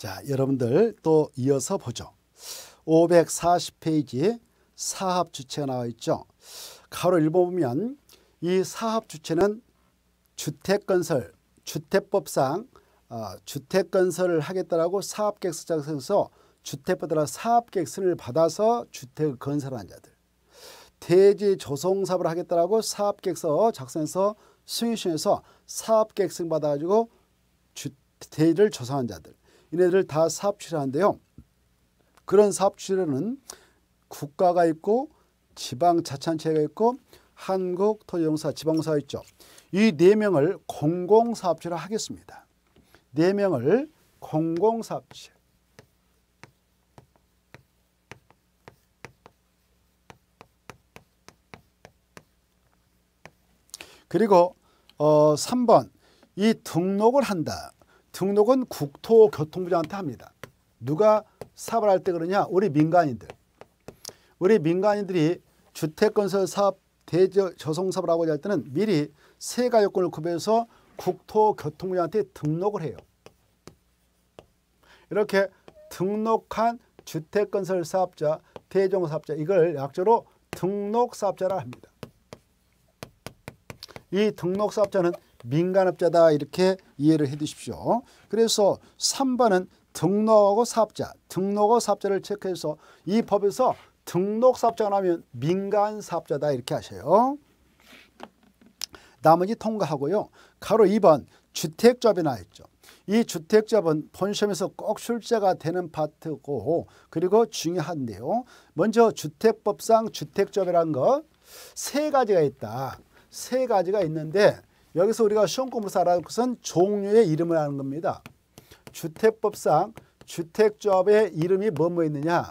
자, 여러분들 또 이어서 보죠. 540페이지 사합 주체 나와 있죠. 가로 읽어보면 이 사합 주체는 주택건설, 주택법상 어, 주택건설을 하겠다라고 사업계획서 작성해서 주택보다 사업계획서를 받아서 주택을 건설한 자들 대지 조성사업을 하겠다라고 사업계획서 작성해서 승인신에서 사업계획서 받아가지고 주택을 조성한 자들 이네들을 다 사업출하는데요. 그런 사업출에는 국가가 있고 지방자치체가 있고 한국토지공사 지방사 있죠. 이 네 명을 공공사업체로 하겠습니다. 네 명을 공공사업체. 그리고 어, 3번 이 등록을 한다. 등록은 국토교통부장한테 합니다. 누가 사업을 할 때 그러냐? 우리 민간인들. 우리 민간인들이 주택건설 사업 대저성사업을 하고자 할 때는 미리 세가 요건을 구비해서 국토교통부장한테 등록을 해요. 이렇게 등록한 주택건설 사업자, 대종 사업자 이걸 약자로 등록 사업자라 합니다. 이 등록 사업자는 민간업자다 이렇게 이해를 해 두십시오. 그래서 3번은 등록하고 사업자, 등록하고 사업자를 체크해서 이 법에서 등록 사업자가 나면 민간 사업자다 이렇게 하세요. 나머지 통과하고요. 가로 2번 주택조합이 나있죠. 이 주택조합은 본시험에서 꼭 출제가 되는 파트고 그리고 중요한데요. 먼저 주택법상 주택조합이라는 거세 가지가 있다. 세 가지가 있는데 여기서 우리가 시험 공부를서라는 것은 종류의 이름을 하는 겁니다. 주택법상 주택조합의 이름이 뭐뭐 있느냐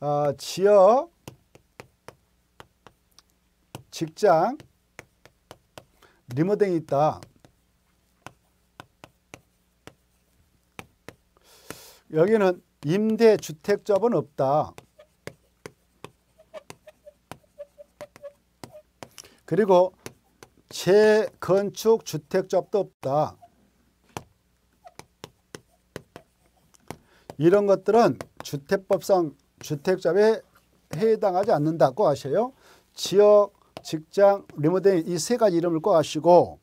어, 지역, 직장, 리모델링이 있다. 여기는 임대주택조합은 없다. 그리고 재건축 주택접도 없다. 이런 것들은 주택법상 주택접에 해당하지 않는다고 아셔요 지역, 직장, 리모델링 이 세 가지 이름을 꼭 아시고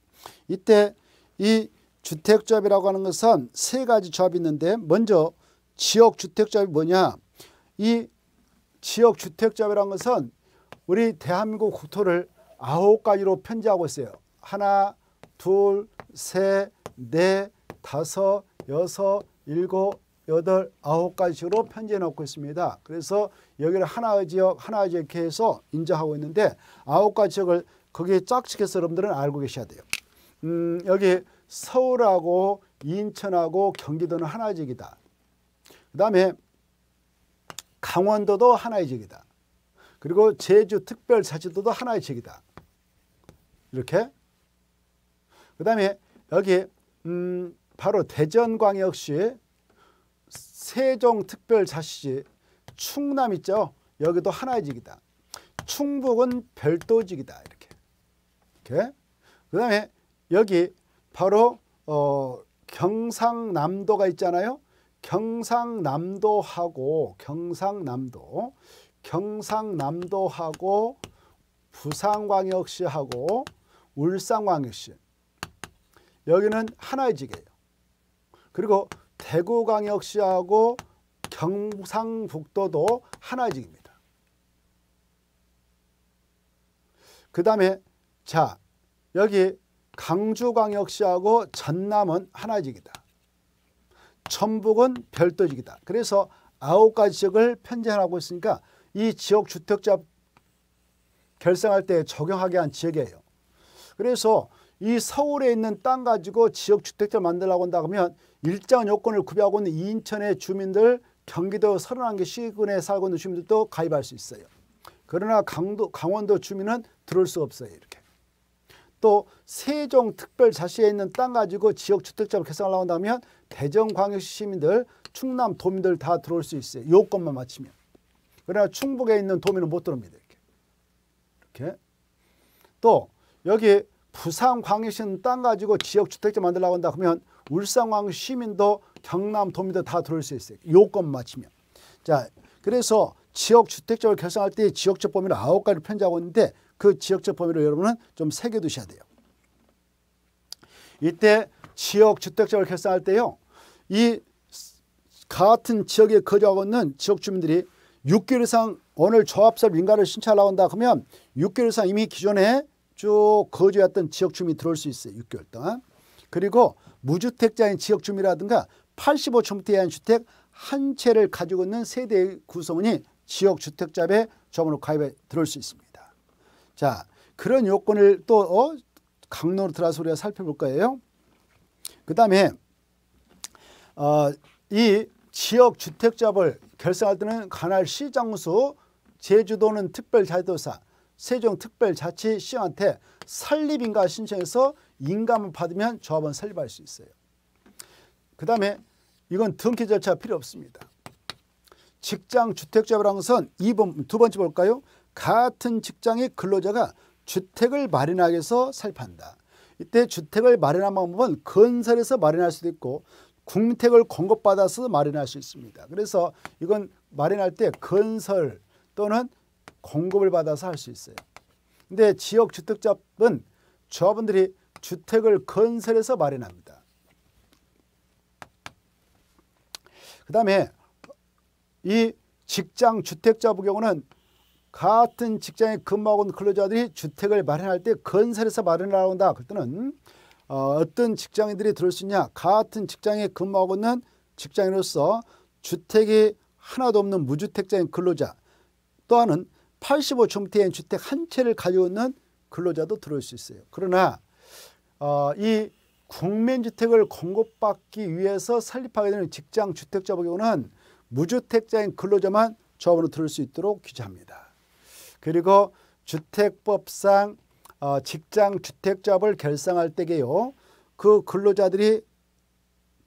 이때 이 주택조합이라고 하는 것은 세 가지 조합이 있는데 먼저 지역주택조합이 뭐냐 이 지역주택조합이라는 것은 우리 대한민국 국토를 아홉 가지로 편지하고 있어요. 하나, 둘, 셋, 넷, 네, 다섯, 여섯, 일곱, 여덟, 아홉 가지로 편지해 놓고 있습니다. 그래서 여기를 하나의 지역, 하나의 지역 해서 인정하고 있는데 아홉 가지 지역을 거기에 짝짓해서 여러분들은 알고 계셔야 돼요. 음, 여기 서울하고 인천하고 경기도는 하나의 지역이다. 그 다음에 강원도도 하나의 지역이다. 그리고 제주 특별자치도도 하나의 지역이다. 이렇게. 그 다음에 여기 음 바로 대전광역시 세종특별자치시 충남 있죠. 여기도 하나의 지기다 충북은 별도 지기다 이렇게. 이렇게. 그 다음에 여기 바로 어, 경상남도가 있잖아요. 경상남도하고 경상남도 경상남도하고 부산광역시하고 울산광역시 여기는 하나의 지게예요. 그리고 대구광역시하고 경상북도도 하나의 지입니다. 그 다음에 자 여기 강주광역시하고 전남은 하나의 지이다 전북은 별도 지이다 그래서 아홉 가지 지역을 편제하고 있으니까 이 지역 주택자 결성할 때 적용하게 한 지역이에요. 그래서 이 서울에 있는 땅 가지고 지역 주택지 만들라고 한다 그러면 일정 요건을 구비하고 있는 인천의 주민들 경기도 31개 시군에 살고 있는 주민들도 가입할 수 있어요. 그러나 강도, 강원도 주민은 들어올 수 없어요. 이렇게. 또 세종특별자치에 있는 땅 가지고 지역주택자를 개선하려고 한다면 대전광역시 시민들, 충남 도민들 다 들어올 수 있어요. 요건만 맞추면. 그러나 충북에 있는 도민은 못 들어옵니다. 이렇게. 이렇게. 또 여기 부산광역시는 땅 가지고 지역주택지 만들려고 한다 그러면 울산광 시민도 경남 도민도 다 들어올 수 있어요. 요건 맞추면. 자, 그래서 지역주택지를 결성할 때 지역적 범위를 아홉 가지편지하고 있는데 그 지역적 범위를 여러분은 좀 새겨 두셔야 돼요. 이때 지역주택지를 결성할 때요. 이 같은 지역에 거주하고 있는 지역 주민들이 6개월 이상 오늘 조합설 민가를 신청하려고 한다 그러면 6개월 이상 이미 기존에 쭉 거주했던 지역주민이 들어올 수 있어요. 6개월 동안. 그리고 무주택자인 지역주민이라든가 85층부터 이하 주택 한 채를 가지고 있는 세대의 구성원이 지역주택자에 정으로 가입해 들어올 수 있습니다. 자, 그런 요건을 또 어? 강론으로 들어서 우리가 살펴볼 거예요. 그 다음에 어, 이지역주택자별 결성할 때는 관할 시장수 제주도는 특별자치도사 세종특별자치시한테 설립인가 신청해서 인감을 받으면 조합원 설립할 수 있어요. 그 다음에 이건 등기 절차 필요 없습니다. 직장 주택조합이라는 것은 2번, 두 번째 볼까요? 같은 직장의 근로자가 주택을 마련하기 위해서 설립한다. 이때 주택을 마련한 방법은 건설에서 마련할 수도 있고 국민택을 공급받아서 마련할 수 있습니다. 그래서 이건 마련할 때 건설 또는 공급을 받아서 할 수 있어요. 근데 지역 주택조합은 조들이 주택을 건설해서 마련합니다. 그 다음에 이 직장 주택조합 경우는 같은 직장에 근무하고 있는 근로자들이 주택을 마련할 때 건설해서 마련을 한다. 그럴 때는 어, 떤 직장인들이 들을 수 있냐. 같은 직장에 근무하고 있는 직장인으로서 주택이 하나도 없는 무주택자인 근로자 또한 85주택인 주택 한 채를 가져오는 근로자도 들어올 수 있어요. 그러나 어, 이 국민주택을 공급받기 위해서 설립하게 되는 직장주택자 보경우는 무주택자인 근로자만 조합으로 들을 수 있도록 규제합니다. 그리고 주택법상 어, 직장주택조합을 결성할 때게요. 그 근로자들이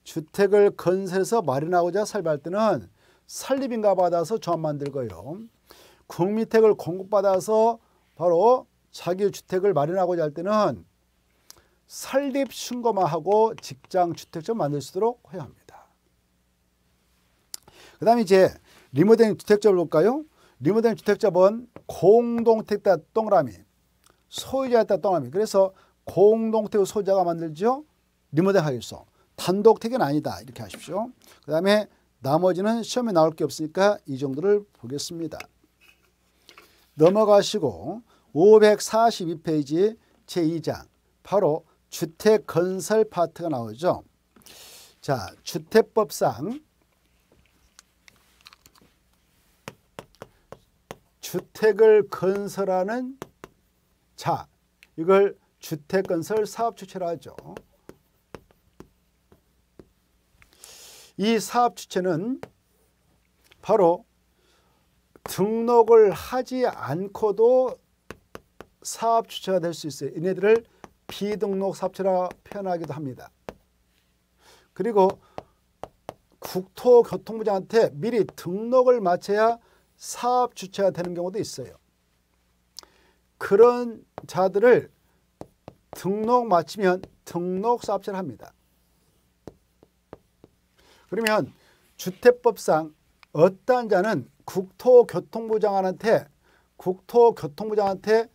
주택을 건설해서 마련하고자 설립할 때는 설립인가 받아서 조합 만들고요. 공미택을 공급받아서 바로 자기 주택을 마련하고자 할 때는 설립 신고만하고 직장 주택점 만들 수 있도록 해야 합니다. 그 다음에 이제 리모델링 주택점을 볼까요? 리모델링 주택점은 공동택다 동그라미 소유자였다 동그라미 그래서 공동택 소유자가 만들죠. 리모델링 하겠어. 단독택은 아니다. 이렇게 하십시오. 그 다음에 나머지는 시험에 나올 게 없으니까 이 정도를 보겠습니다. 넘어가시고 542페이지 제2장 바로 주택 건설 파트가 나오죠. 자, 주택법상 주택을 건설하는 자, 이걸 주택건설 사업주체라 하죠. 이 사업주체는 바로 등록을 하지 않고도 사업 주체가 될 수 있어요. 이네들을 비등록 사업체라 표현하기도 합니다. 그리고 국토교통부장한테 미리 등록을 마쳐야 사업 주체가 되는 경우도 있어요. 그런 자들을 등록 마치면 등록 사업체를 합니다. 그러면 주택법상 어떠한 자는 국토교통부 장한테 국토교통부 장한테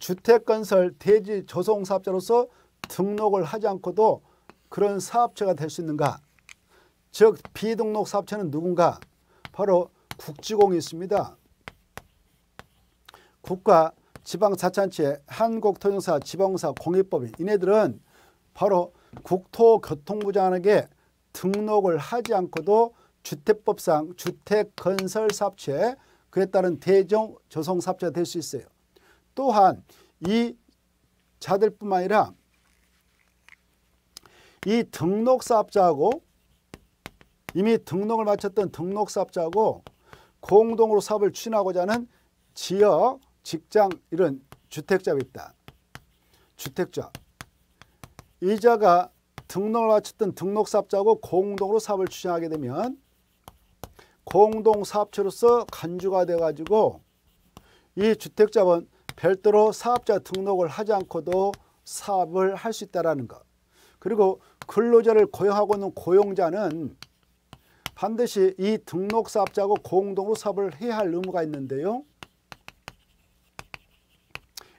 주택건설 대지 조성사업자로서 등록을 하지 않고도 그런 사업체가 될 수 있는가? 즉 비등록 사업체는 누군가? 바로 국지공이 있습니다. 국가 지방자치단체 한국토종사 지방사 공 공익법인 이네들은 바로 국토교통부장에게 등록을 하지 않고도 주택법상 주택건설사업체 그에 따른 대정 조성사업체가 될 수 있어요. 또한 이 자들뿐만 아니라 이 등록사업자하고 이미 등록을 마쳤던 등록사업자하고 공동으로 사업을 추진하고자 하는 지역, 직장 이런 주택자가 있다. 주택자. 이자가 등록을 마쳤던 등록사업자하고 공동으로 사업을 추진하게 되면 공동사업체로서 간주가 돼가지고 이 주택자본 별도로 사업자 등록을 하지 않고도 사업을 할 수 있다는 것. 그리고 근로자를 고용하고 있는 고용자는 반드시 이 등록사업자하고 공동으로 사업을 해야 할 의무가 있는데요.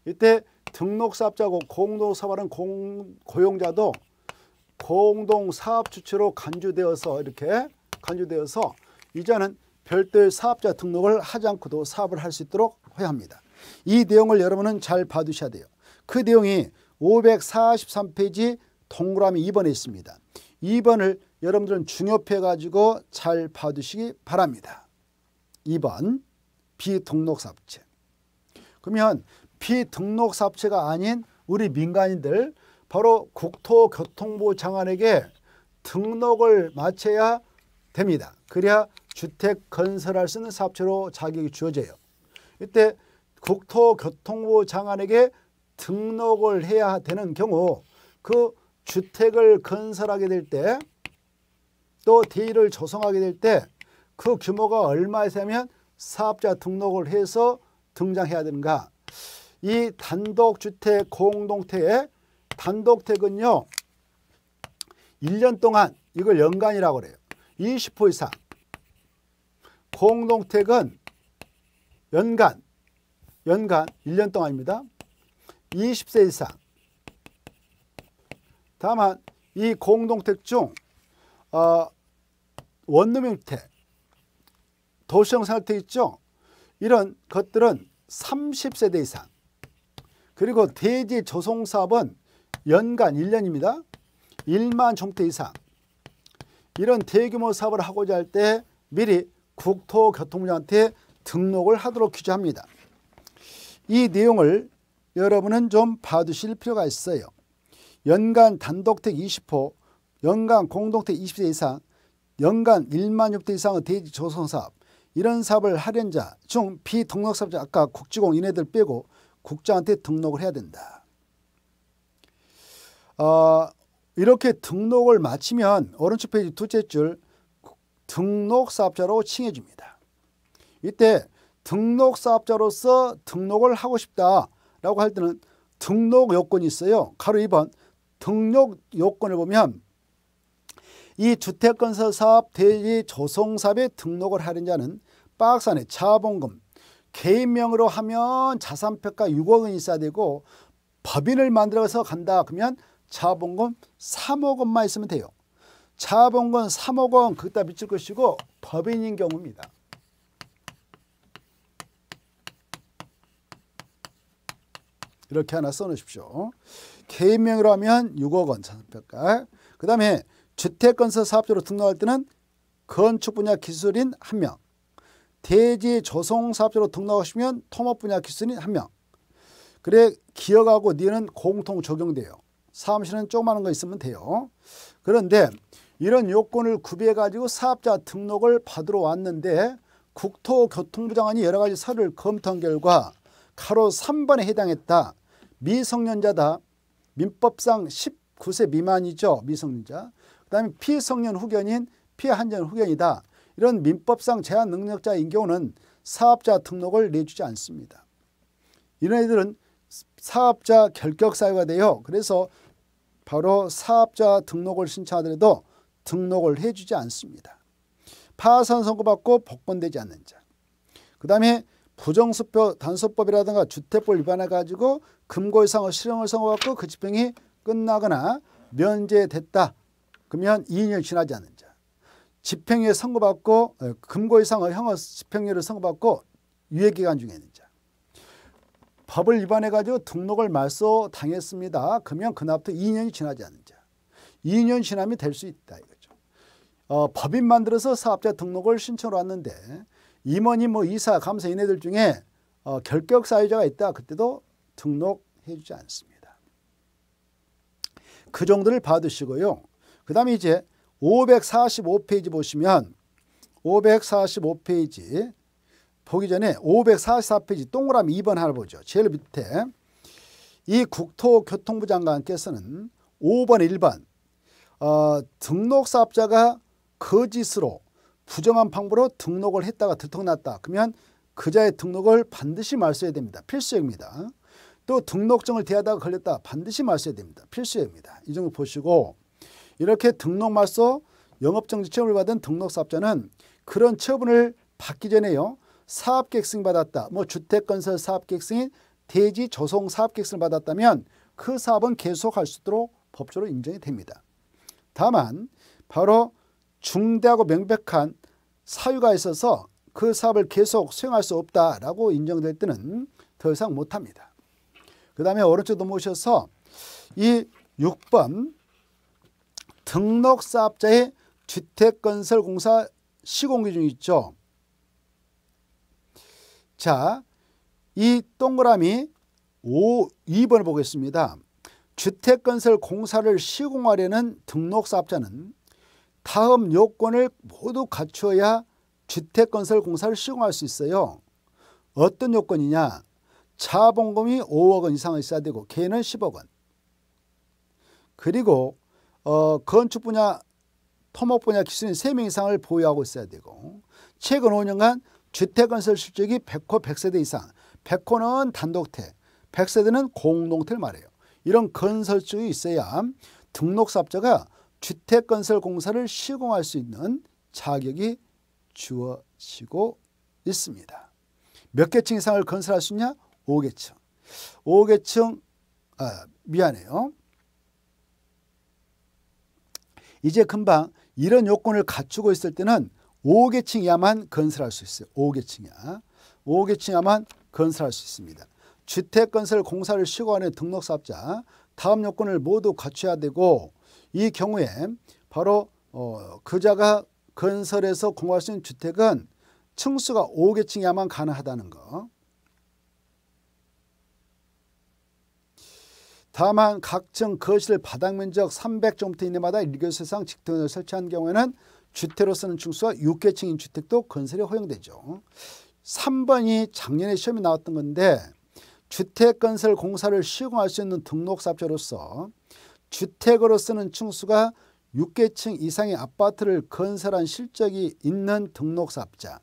이때 등록사업자고 공동사업하는 공, 고용자도 공동사업 주체로 간주되어서 이렇게 간주되어서 이제는 별도의 사업자 등록을 하지 않고도 사업을 할 수 있도록 해야 합니다. 이 내용을 여러분은 잘 봐두셔야 돼요. 그 내용이 543페이지 동그라미 2번에 있습니다. 2번을 여러분들은 중요해가지고 잘 봐두시기 바랍니다. 2번 비등록사업체 그러면 비등록 사업체가 아닌 우리 민간인들 바로 국토교통부 장관에게 등록을 마쳐야 됩니다. 그래야 주택 건설할 수 있는 사업체로 자격이 주어져요. 이때 국토교통부 장관에게 등록을 해야 되는 경우 그 주택을 건설하게 될 때 또 대의를 조성하게 될 때 그 규모가 얼마에 되면 사업자 등록을 해서 등장해야 되는가 이 단독주택 공동택 의 단독택은요. 1년 동안 이걸 연간이라고 그래요. 2 0 이상. 공동택은 연간, 연간 1년 동안입니다. 20세 이상. 다만 이 공동택 중 어, 원룸주택, 도시형 생활 있죠? 이런 것들은 30세대 이상 그리고 대지 조성 사업은 연간 1년입니다. 1만 종대 이상 이런 대규모 사업을 하고자 할 때 미리 국토교통부한테 등록을 하도록 규제합니다. 이 내용을 여러분은 좀 봐두실 필요가 있어요. 연간 단독택 20호, 연간 공동택 20세 이상, 연간 1만 6대 이상의 대지 조성사업, 이런 사업을 하련자 중 비등록사업자 아까 국지공 인해들 빼고 국장한테 등록을 해야 된다. 어, 이렇게 등록을 마치면 오른쪽 페이지 둘째 줄 등록 사업자로 칭해 줍니다. 이때 등록 사업자로서 등록을 하고 싶다라고 할 때는 등록 요건이 있어요. 가로 2번 등록 요건을 보면 이 주택건설사업 대지 조성사업에 등록을 하는 자는 박스 안에 자본금 개인명으로 하면 자산평가 6억 원이 있어야 되고 법인을 만들어서 간다 그러면 자본금 3억 원만 있으면 돼요. 자본금 3억 원 그다 미칠 것이고 법인인 경우입니다. 이렇게 하나 써놓으십시오. 개인명으로 하면 6억 원 자산평가. 그 다음에 주택건설 사업자로 등록할 때는 건축 분야 기술인 1명 대지 조성사업자로 등록하시면 토목 분야 기술인 한명 그래 기억하고 니는 공통 적용돼요. 사무실은 조그마한 거 있으면 돼요. 그런데 이런 요건을 구비해가지고 사업자 등록을 받으러 왔는데 국토교통부 장관이 여러 가지 서류를 검토한 결과 가로 3번에 해당했다. 미성년자다. 민법상 19세 미만이죠. 미성년자. 그 다음에 피성년 후견인, 피한전 후견이다. 이런 민법상 제한 능력자인 경우는 사업자 등록을 내주지 않습니다. 이런 애들은 사업자 결격 사유가 돼요. 그래서 바로 사업자 등록을 신청하더라도 등록을 해주지 않습니다. 파산 선고받고 복권되지 않는 자. 그 다음에 부정수표 단속법이라든가 주택법 위반해가지고 금고 이상의 실형을 선고받고 그 집행이 끝나거나 면제됐다. 그러면 2년 지나지 않는 자. 집행유예 선고받고 예, 금고 이상의 형을 집행유예를 선고받고 유예기간 중에 있는 자. 법을 위반해가지고 등록을 말소 당했습니다. 그러면 그날부터 2년이 지나지 않는 자. 2년 지나면 될수 있다 이거죠. 어, 법인 만들어서 사업자 등록을 신청을 왔는데 임원이 뭐 이사, 감사 인애들 중에 어, 결격 사유자가 있다. 그때도 등록해 주지 않습니다. 그 정도를 받으시고요그 다음에 이제 545페이지 보시면 545페이지 보기 전에 544페이지 동그라미 2번 하나 보죠. 제일 밑에 이 국토교통부 장관께서는 5번 1번 어, 등록사업자가 거짓으로 부정한 방법으로 등록을 했다가 들통났다. 그러면 그자의 등록을 반드시 말소해야 됩니다. 필수입니다. 또 등록증을 대하다가 걸렸다. 반드시 말소해야 됩니다. 필수입니다. 이 정도 보시고 이렇게 등록말소 영업정지 처분을 받은 등록사업자는 그런 처분을 받기 전에요. 사업계획승 받았다. 뭐 주택건설 사업계획 승인 대지 조성 사업계획 승을 받았다면 그 사업은 계속할 수 있도록 법적으로 인정이 됩니다. 다만 바로 중대하고 명백한 사유가 있어서 그 사업을 계속 수행할 수 없다라고 인정될 때는 더 이상 못합니다. 그 다음에 오른쪽 넘어오셔서 이 6번 등록사업자의 주택건설공사 시공기준이 있죠. 자, 이 동그라미 5, 2번을 보겠습니다. 주택건설 공사를 시공하려는 등록사업자는 다음 요건을 모두 갖추어야 주택건설 공사를 시공할 수 있어요. 어떤 요건이냐? 자본금이 5억 원 이상 있어야 되고 개인은 10억 원. 그리고 어, 건축 분야, 토목 분야 기술인 3명 이상을 보유하고 있어야 되고 최근 5년간 주택건설 실적이 100호 100세대 이상 100호는 단독택 100세대는 공동택을 말해요. 이런 건설주이 있어야 등록사업자가 주택건설공사를 시공할 수 있는 자격이 주어지고 있습니다. 몇 개층 이상을 건설할 수 있냐? 5개층. 5개층, 아, 미안해요. 이제 금방 이런 요건을 갖추고 있을 때는 5개층 이야만 건설할 수 있어요. 5개층 이야 5개층 이하만 건설할 수 있습니다. 주택건설 공사를 시공하는 등록사업자 다음 요건을 모두 갖춰야 되고 이 경우에 바로 어, 그자가 건설해서 공급할 수 있는 주택은 층수가 5개층 이하만 가능하다는 거. 다만 각층 거실 바닥 면적 300제곱미터 이내마다 1교시 이상 직통을 설치한 경우에는 주택으로 쓰는 층수와 6계층인 주택도 건설이 허용되죠. 3번이 작년에 시험이 나왔던 건데 주택건설 공사를 시공할 수 있는 등록사업자로서 주택으로 쓰는 층수가 6계층 이상의 아파트를 건설한 실적이 있는 등록사업자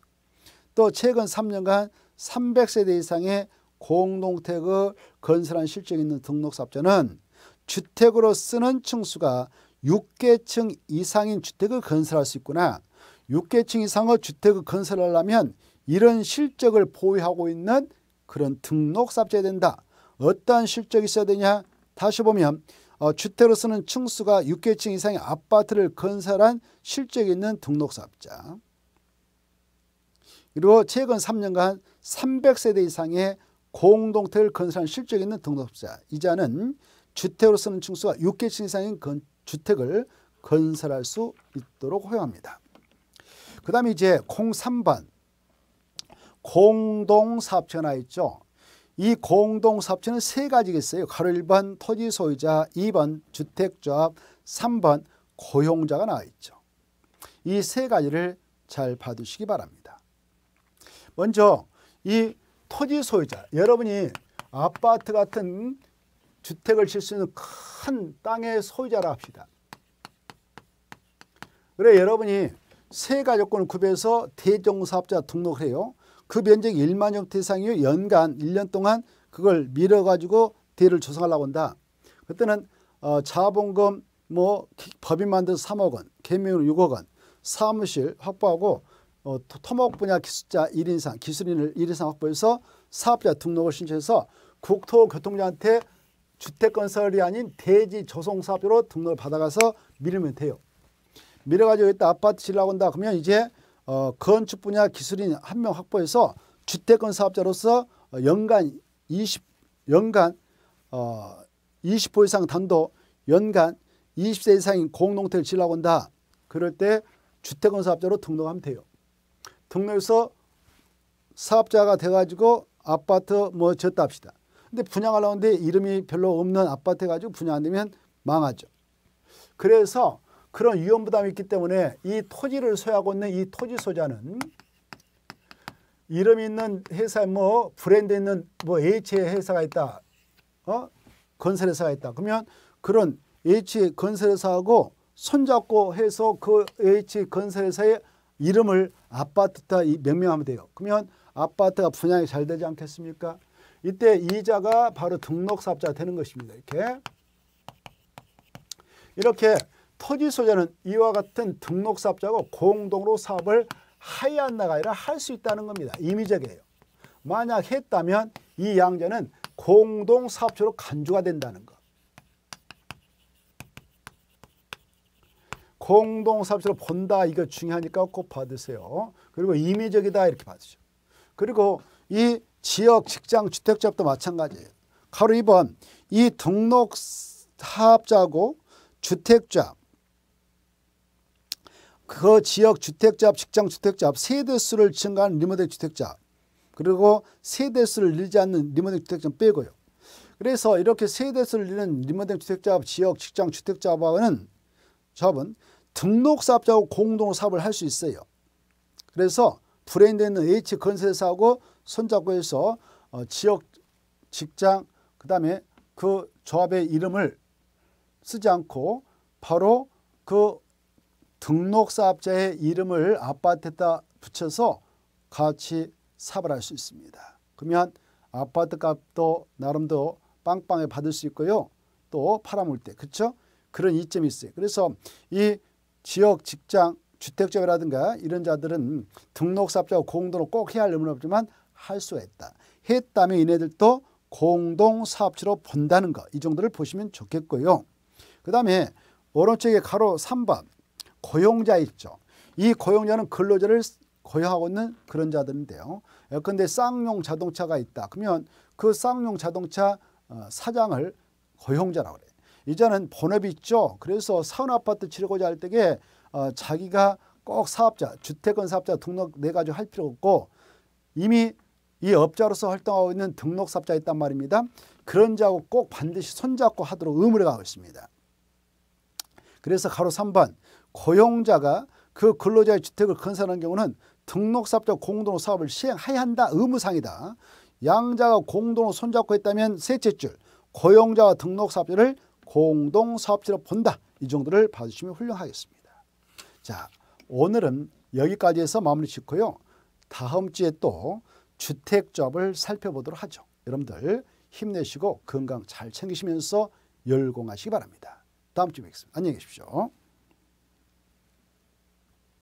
또 최근 3년간 300세대 이상의 공동택을 건설한 실적이 있는 등록사업자는 주택으로 쓰는 층수가 6계층 이상인 주택을 건설할 수 있구나. 6계층 이상의 주택을 건설하려면 이런 실적을 보유하고 있는 그런 등록사업자야 된다. 어떠한 실적이 있어야 되냐? 다시 보면 어, 주택으로 쓰는 층수가 6계층 이상의 아파트를 건설한 실적이 있는 등록사업자. 그리고 최근 3년간 300세대 이상의 공동택을 건설한 실적 있는 등록자 이자는 주택으로 쓰는 층수가 6개층 이상인 건, 주택을 건설할 수 있도록 허용합니다. 그 다음에 이제 03번 공동사업체 하나 있죠. 이 공동사업체는 세 가지가 있어요. 가로 1번 토지 소유자, 2번 주택조합, 3번 고용자가 나와 있죠. 이 세 가지를 잘 봐두시기 바랍니다. 먼저 이 토지 소유자 여러분이 아파트 같은 주택을 칠수 있는 큰 땅의 소유자라 합시다. 그래 여러분이 세가족권을 구비해서 대종사업자 등록을 해요. 그 면적이 1만 제곱 이상이요. 연간 1년 동안 그걸 밀어가지고 대를 조성하려고 한다. 그때는 어, 자본금 뭐 법인 만들어서 3억 원, 개명으로 6억 원, 사무실 확보하고 어, 토목 분야 기술자 1인 상 기술인을 1인 상 확보해서 사업자 등록을 신청해서 국토교통부한테 주택건설이 아닌 대지 조성사업으로 등록을 받아가서 밀으면 돼요. 밀어가지고 일단 아파트 지으려고 한다 그러면 이제 어, 건축 분야 기술인 한 명 확보해서 주택건 사업자로서 어, 연간 20 연간 어, 20호 이상 단도 연간 20세 이상인 공동택을 지으려고 한다. 그럴 때 주택건 사업자로 등록하면 돼요. 동네에서 사업자가 돼가지고 아파트 뭐 졌답시다. 근데 분양하려는데 이름이 별로 없는 아파트 해가지고 분양 안 되면 망하죠. 그래서 그런 위험 부담이 있기 때문에 이 토지를 소유하고 있는 이 토지 소자는 이름 있는 회사 뭐 브랜드 있는 뭐 H 회사가 있다. 어? 건설회사가 있다. 그러면 그런 H 건설회사하고 손잡고 해서 그 H 건설회사에 이름을 아파트다 명명하면 돼요. 그러면 아파트가 분양이 잘 되지 않겠습니까? 이때 이자가 바로 등록사업자 되는 것입니다. 이렇게 이렇게 토지 소재는 이와 같은 등록사업자가 공동으로 사업을 하여한 나가 아니라 할 수 있다는 겁니다. 임의적이에요. 만약 했다면 이 양재는 공동사업체로 간주가 된다는 것. 공동사업체로 본다 이거 중요하니까 꼭 받으세요. 그리고 임의적이다 이렇게 받으죠. 시 그리고 이 지역 직장 주택자합도 마찬가지예요. 하로 2번 이 등록 사업자고 주택자그 지역 주택자 직장 주택자 세대수를 증가하는 리모델 주택자 그리고 세대수를 늘지 않는 리모델 주택자 빼고요. 그래서 이렇게 세대수를 늘리는 리모델 주택자 지역 직장 주택자합은 조합은 등록사업자하고 공동사업을 할 수 있어요. 그래서 브랜드에 있는 H건설사하고 손잡고 해서 어, 지역, 직장, 그 다음에 그 조합의 이름을 쓰지 않고 바로 그 등록사업자의 이름을 아파트에다 붙여서 같이 사업을 할 수 있습니다. 그러면 아파트 값도 나름도 빵빵히 받을 수 있고요. 또 팔아먹을 때 그렇죠? 그런 이점이 있어요. 그래서 이 지역 직장 주택조회라든가 이런 자들은 등록사업자와 공동으로 꼭 해야 할 의무는 없지만 할 수 있다. 했다면 이네들도 공동사업체로 본다는 것. 이 정도를 보시면 좋겠고요. 그 다음에 오른쪽에 가로 3번 고용자 있죠. 이 고용자는 근로자를 고용하고 있는 그런 자들인데요. 그런데 쌍용 자동차가 있다. 그러면 그 쌍용 자동차 어, 사장을 고용자라고 그래요. 이제는 본업이 있죠. 그래서 사은 아파트 치르고자할 때에 어, 자기가 꼭 사업자, 주택건 사업자 등록 내 네 가지고 할 필요 없고 이미 이 업자로서 활동하고 있는 등록 사업자 있단 말입니다. 그런 자하고 꼭 반드시 손잡고 하도록 의무를 가고 있습니다. 그래서 가로 3번 고용자가 그 근로자의 주택을 건설하는 경우는 등록사업자 공동으로 사업을 시행해야 한다. 의무상이다. 양자가 공동으로 손잡고 했다면 셋째 줄 고용자와 등록사업자를 공동 사업체로 본다. 이 정도를 봐주시면 훌륭하겠습니다. 자, 오늘은 여기까지 해서 마무리 짓고요. 다음 주에 또 주택조합을 살펴보도록 하죠. 여러분들 힘내시고 건강 잘 챙기시면서 열공하시기 바랍니다. 다음 주에 뵙겠습니다. 안녕히 계십시오.